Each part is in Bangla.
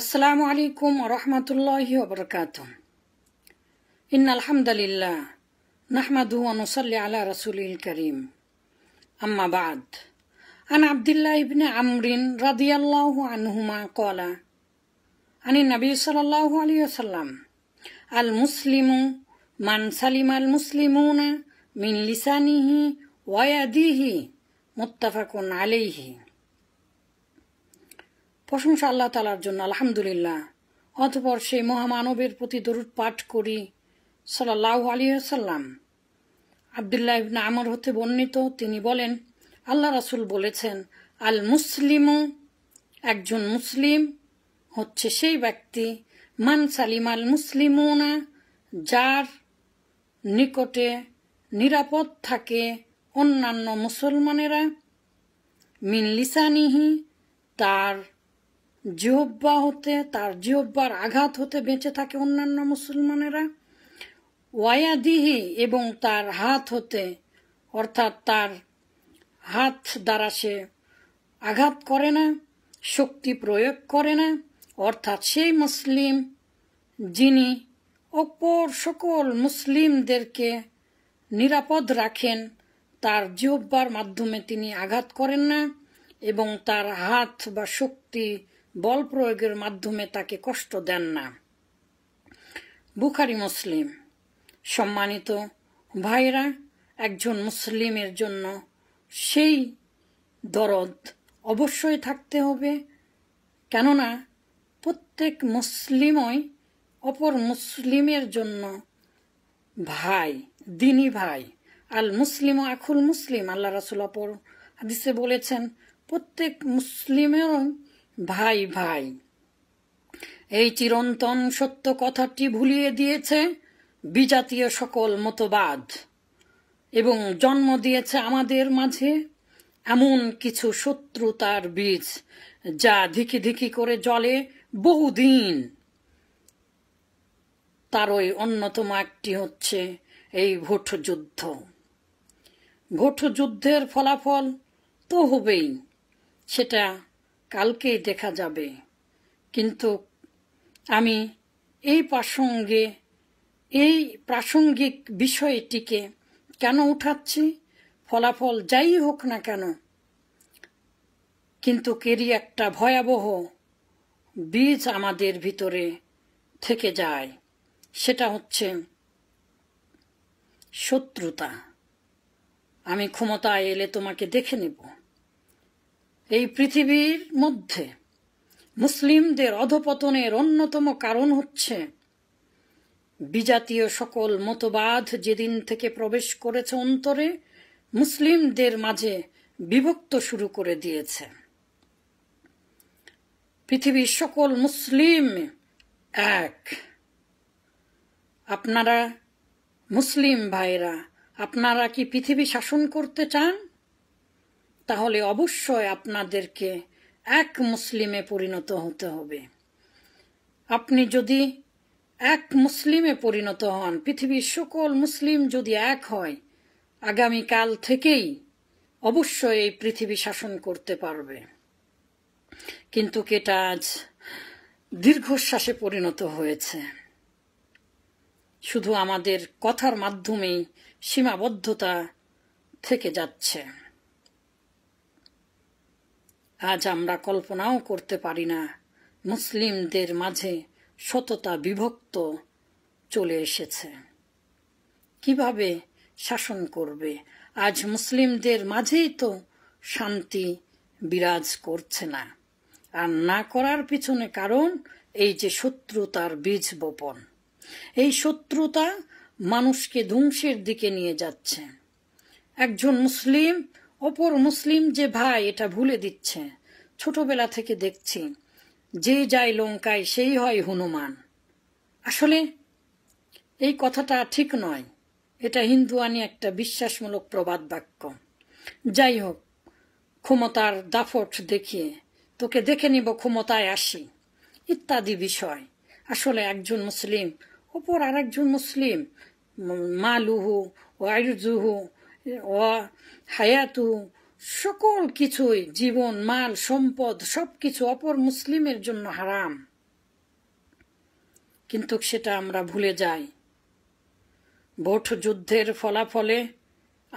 السلام عليكم ورحمة الله وبركاته إن الحمد لله نحمده ونصلي على رسوله الكريم أما بعد عن عبد الله بن عمرو رضي الله عنهما قال عن النبي صلى الله عليه وسلم المسلم من سلم المسلمون من لسانه ويديه متفق عليه প্রশংসা আল্লাহ তালার জন্য আলহামদুলিল্লাহ অতপর সেই মহামানবের প্রতি দরুদ পাঠ করি সাল্লাহ আলী সাল্লাম আবদুল্লাহ ইবনা আমর হতে বর্ণিত তিনি বলেন আল্লাহ রাসুল বলেছেন আল মুসলিমও একজন মুসলিম হচ্ছে সেই ব্যক্তি মান সালিম আল না যার নিকটে নিরাপদ থাকে অন্যান্য মুসলমানেরা মিন লিসানিহি তার জিহব্বা হতে তার জিহব্বার আঘাত হতে বেঁচে থাকে অন্যান্য মুসলমানেরা ওয়ায়াদিহি এবং তার হাত হতে অর্থাৎ তার হাত দ্বারা সে আঘাত করে না শক্তি প্রয়োগ করে না অর্থাৎ সেই মুসলিম যিনি অপর সকল মুসলিমদেরকে নিরাপদ রাখেন তার জিহব্বার মাধ্যমে তিনি আঘাত করেন না এবং তার হাত বা শক্তি বল প্রয়োগের মাধ্যমে তাকে কষ্ট দেন না বুখারি মুসলিম সম্মানিত ভাইরা একজন মুসলিমের জন্য সেই দরদ অবশ্যই থাকতে হবে কেননা প্রত্যেক মুসলিমই অপর মুসলিমের জন্য ভাই দিনী ভাই আল মুসলিম আখুল মুসলিম আল্লাহ রাসুল অপর হাদিসে বলেছেন প্রত্যেক মুসলিমেরও ভাই ভাই এই চিরন্তন সত্য কথাটি ভুলিয়ে দিয়েছে বিজাতীয় সকল মতবাদ এবং জন্ম দিয়েছে আমাদের মাঝে এমন কিছু শত্রুতার বীজ যা ধিকি ধিকি করে জলে বহুদিন তারই অন্যতম একটি হচ্ছে এই ভোট যুদ্ধ ভোট যুদ্ধের ফলাফল তো হবেই সেটা কালকে দেখা যাবে কিন্তু আমি এই প্রসঙ্গে এই প্রাসঙ্গিক বিষয়টিকে কেন উঠাচ্ছি ফলাফল যাই হোক না কেন কিন্তু কেরি একটা ভয়াবহ বীজ আমাদের ভিতরে থেকে যায় সেটা হচ্ছে শত্রুতা আমি ক্ষমতায় এলে তোমাকে দেখে নেব এই পৃথিবীর মধ্যে মুসলিমদের অধপতনের অন্যতম কারণ হচ্ছে বিজাতীয় সকল মতবাদ যেদিন থেকে প্রবেশ করেছে অন্তরে মুসলিমদের মাঝে বিভক্ত শুরু করে দিয়েছে পৃথিবীর সকল মুসলিম এক আপনারা মুসলিম ভাইরা আপনারা কি পৃথিবী শাসন করতে চান তাহলে অবশ্যই আপনাদেরকে এক মুসলিমে পরিণত হতে হবে আপনি যদি এক মুসলিমে পরিণত হন পৃথিবীর সকল মুসলিম যদি এক হয় আগামীকাল থেকেই অবশ্যই এই পৃথিবী শাসন করতে পারবে কিন্তু কেটা আজ দীর্ঘশ্বাসে পরিণত হয়েছে শুধু আমাদের কথার মাধ্যমেই সীমাবদ্ধতা থেকে যাচ্ছে আজ আমরা কল্পনাও করতে পারি না মুসলিমদের মাঝে সততা বিভক্ত চলে এসেছে কিভাবে শাসন করবে আজ মুসলিমদের মাঝেই তো শান্তি বিরাজ করছে না আর না করার পিছনে কারণ এই যে শত্রুতার বীজ বপন এই শত্রুতা মানুষকে ধ্বংসের দিকে নিয়ে যাচ্ছে একজন মুসলিম অপর মুসলিম যে ভাই এটা ভুলে দিচ্ছে ছোটবেলা থেকে দেখছি যে যায় লঙ্কায় সেই হয় হনুমান আসলে এই কথাটা ঠিক নয় এটা হিন্দুয়ানি একটা বিশ্বাসমূলক প্রবাদ বাক্য যাই হোক ক্ষমতার দাফট দেখিয়ে তোকে দেখে নিব ক্ষমতায় আসি ইত্যাদি বিষয় আসলে একজন মুসলিম অপর আরেকজন মুসলিম মালুহু আয়ুজুহু ও হায়াতু সকল কিছুই জীবন মাল সম্পদ সবকিছু অপর মুসলিমের জন্য হারাম কিন্তু সেটা আমরা ভুলে যাই ভোট যুদ্ধের ফলাফলে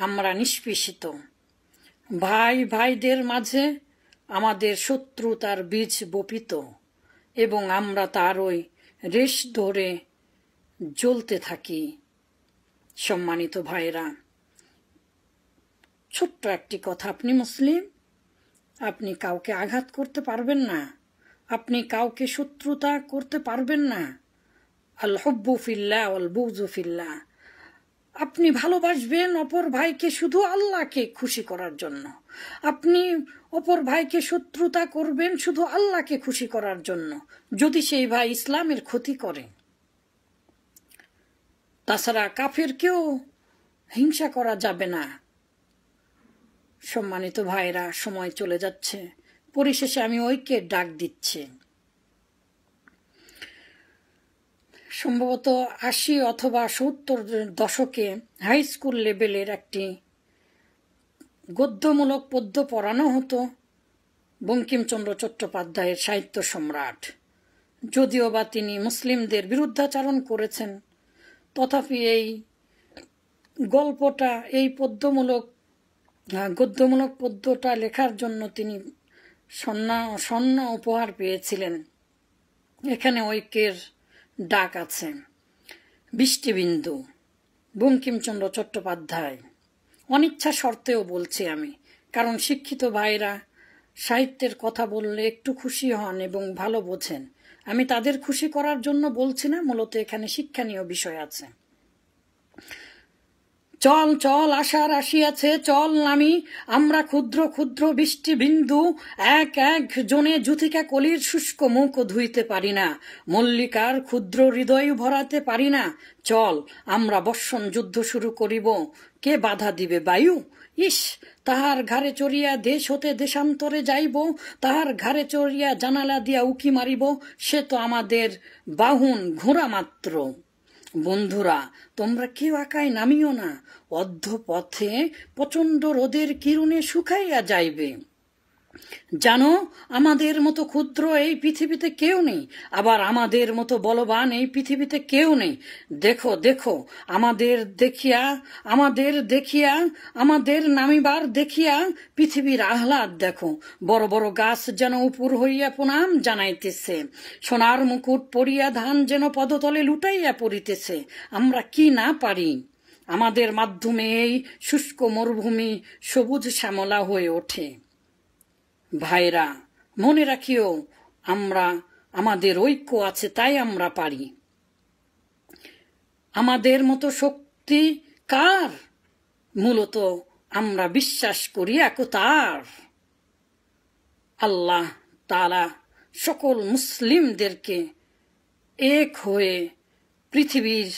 আমরা নিষ্পেষিত ভাই ভাইদের মাঝে আমাদের শত্রু তার বীজ বপিত এবং আমরা তার ওই রেশ ধরে জ্বলতে থাকি সম্মানিত ভাইরা ছোট্ট একটি কথা আপনি মুসলিম আপনি কাউকে আঘাত করতে পারবেন না আপনি কাউকে শত্রুতা করতে পারবেন না আল হব্বু ফিল্লা আল বুজু ফিল্লা আপনি ভালোবাসবেন অপর ভাইকে শুধু আল্লাহকে খুশি করার জন্য আপনি অপর ভাইকে শত্রুতা করবেন শুধু আল্লাহকে খুশি করার জন্য যদি সেই ভাই ইসলামের ক্ষতি করে তাছাড়া কাফের কেউ হিংসা করা যাবে না সম্মানিত ভাইরা সময় চলে যাচ্ছে পরিশেষে আমি ওইকে ডাক দিচ্ছি সম্ভবত আশি অথবা সত্তর দশকে হাই স্কুল লেভেলের একটি গদ্যমূলক পদ্য পড়ানো হতো বঙ্কিমচন্দ্র চট্টোপাধ্যায়ের সাহিত্য সম্রাট যদিও বা তিনি মুসলিমদের বিরুদ্ধাচারণ করেছেন তথাপি এই গল্পটা এই পদ্যমূলক গদ্যমূলক পদ্যটা লেখার জন্য তিনি সন্না স্বর্ণ উপহার পেয়েছিলেন এখানে ঐক্যের ডাক আছে বৃষ্টিবিন্দু বঙ্কিমচন্দ্র চট্টোপাধ্যায় অনিচ্ছা শর্তেও বলছি আমি কারণ শিক্ষিত ভাইরা সাহিত্যের কথা বললে একটু খুশি হন এবং ভালো বোঝেন আমি তাদের খুশি করার জন্য বলছি না মূলত এখানে শিক্ষণীয় বিষয় আছে চল চল আশার আসিয়াছে চল নামি আমরা ক্ষুদ্র ক্ষুদ্র বৃষ্টি বিন্দু এক এক জনে জুথিকা কলির শুষ্ক মুখ ধুইতে পারি না মল্লিকার ক্ষুদ্র হৃদয় ভরাতে পারি না চল আমরা বর্ষণ যুদ্ধ শুরু করিব কে বাধা দিবে বায়ু ইস তাহার ঘাড়ে চড়িয়া দেশ হতে দেশান্তরে যাইব তাহার ঘাড়ে চড়িয়া জানালা দিয়া উকি মারিব সে তো আমাদের বাহুন ঘোড়া মাত্র বন্ধুরা তোমরা কেউ আঁকায় নামিও না অর্ধ পথে প্রচণ্ড রোদের কিরণে শুকাইয়া যাইবে জানো আমাদের মতো ক্ষুদ্র এই পৃথিবীতে কেউ নেই আবার আমাদের মতো বলবান এই পৃথিবীতে কেউ নেই দেখো দেখো আমাদের দেখিয়া আমাদের দেখিয়া আমাদের নামিবার দেখিয়া পৃথিবীর আহ্লাদ দেখো বড় বড় গাছ যেন উপর হইয়া প্রণাম জানাইতেছে সোনার মুকুট পরিয়া ধান যেন পদতলে লুটাইয়া পড়িতেছে আমরা কি না পারি আমাদের মাধ্যমে এই শুষ্ক মরুভূমি সবুজ শ্যামলা হয়ে ওঠে ভাইরা মনে রাখিও আমরা আমাদের ঐক্য আছে তাই আমরা পারি আমাদের মতো শক্তি কার মূলত আমরা বিশ্বাস করি একতার আল্লাহ তারা সকল মুসলিমদেরকে এক হয়ে পৃথিবীর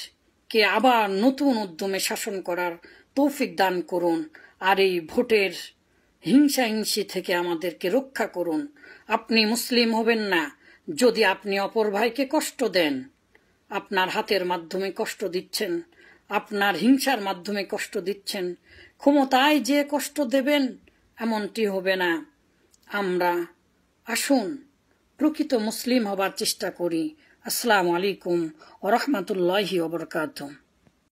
কে আবার নতুন উদ্যমে শাসন করার তৌফিক দান করুন আর এই ভোটের হিংসি থেকে আমাদেরকে রক্ষা করুন আপনি মুসলিম হবেন না যদি আপনি অপর ভাইকে কষ্ট দেন আপনার হাতের মাধ্যমে কষ্ট দিচ্ছেন আপনার হিংসার মাধ্যমে কষ্ট দিচ্ছেন ক্ষমতায় যে কষ্ট দেবেন এমনটি হবে না আমরা আসুন প্রকৃত মুসলিম হবার চেষ্টা করি আসসালামু আলাইকুম ওরহমতুল্লাহি ওবরকাতুম